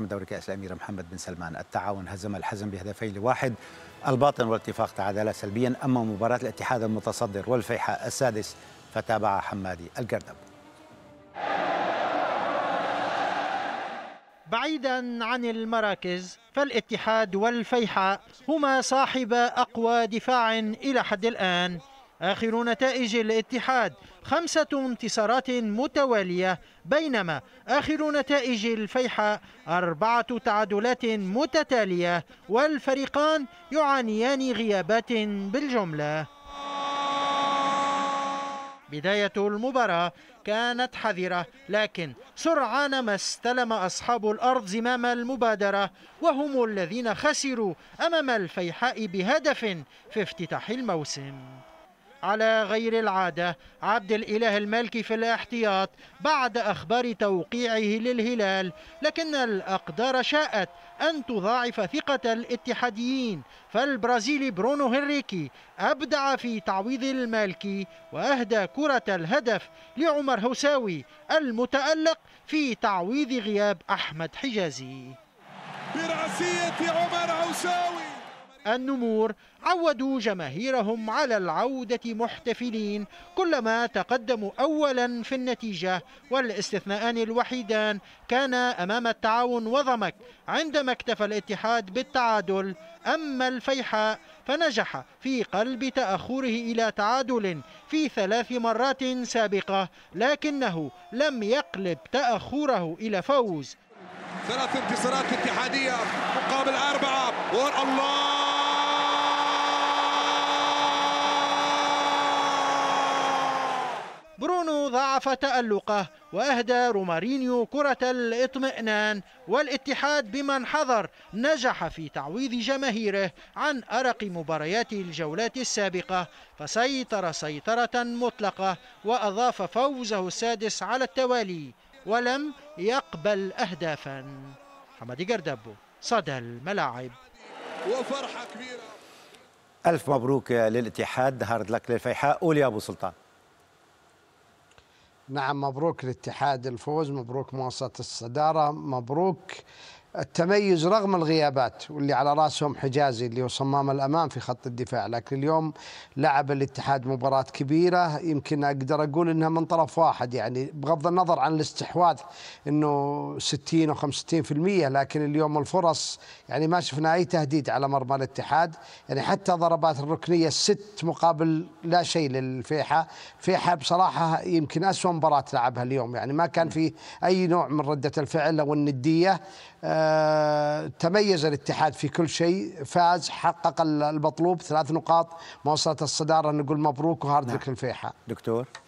من دوري كأس الأمير محمد بن سلمان التعاون هزم الحزم بهدفين لواحد الباطن والاتفاق تعادل سلبيا أما مباراة الاتحاد المتصدر والفيحة السادس فتابع حمادي القردب بعيدا عن المراكز فالاتحاد والفيحة هما صاحب أقوى دفاع إلى حد الآن آخر نتائج الاتحاد خمسة انتصارات متوالية بينما آخر نتائج الفيحاء أربعة تعادلات متتالية والفريقان يعانيان غيابات بالجملة بداية المباراة كانت حذرة لكن سرعان ما استلم أصحاب الأرض زمام المبادرة وهم الذين خسروا أمام الفيحاء بهدف في افتتاح الموسم على غير العادة عبد الإله المالكي في الاحتياط بعد أخبار توقيعه للهلال لكن الأقدار شاءت أن تضاعف ثقة الاتحاديين فالبرازيلي برونو هنريكي أبدع في تعويض المالكي وأهدى كرة الهدف لعمر هوساوي المتألق في تعويض غياب أحمد حجازي برأسية عمر هوساوي النمور عودوا جماهيرهم على العودة محتفلين كلما تقدموا أولا في النتيجة والاستثناءان الوحيدان كانا أمام التعاون وضمك عندما اكتفى الاتحاد بالتعادل أما الفيحاء فنجح في قلب تأخره إلى تعادل في ثلاث مرات سابقة لكنه لم يقلب تأخره إلى فوز ثلاث انتصارات اتحادية مقابل أربعة والله برونو ضاعف تألقه وأهدى رومارينيو كرة الاطمئنان والاتحاد بمن حضر نجح في تعويض جماهيره عن أرق مباريات الجولات السابقة فسيطر سيطرة مطلقة وأضاف فوزه السادس على التوالي ولم يقبل أهدافا حمدي جردبو صدى الملاعب وفرحة كبيرة ألف مبروك للاتحاد هارد لك للفيحاء قول يا أبو سلطان نعم مبروك الاتحاد الفوز مبروك مواصلة الصدارة مبروك التميز رغم الغيابات واللي على راسهم حجازي اللي هو صمام الامان في خط الدفاع لكن اليوم لعب الاتحاد مباراه كبيره يمكن اقدر اقول انها من طرف واحد يعني بغض النظر عن الاستحواذ انه 60 و 65% لكن اليوم الفرص يعني ما شفنا اي تهديد على مرمى الاتحاد يعني حتى ضربات الركنيه ست مقابل لا شيء للفيحة فيحة بصراحه يمكن اسوء مباراه لعبها اليوم يعني ما كان في اي نوع من رده الفعل او النديه آه تميز الاتحاد في كل شيء فاز حقق المطلوب ثلاث نقاط ما وصلت الصداره نقول مبروك وهارد نعم. الفيحاء دكتور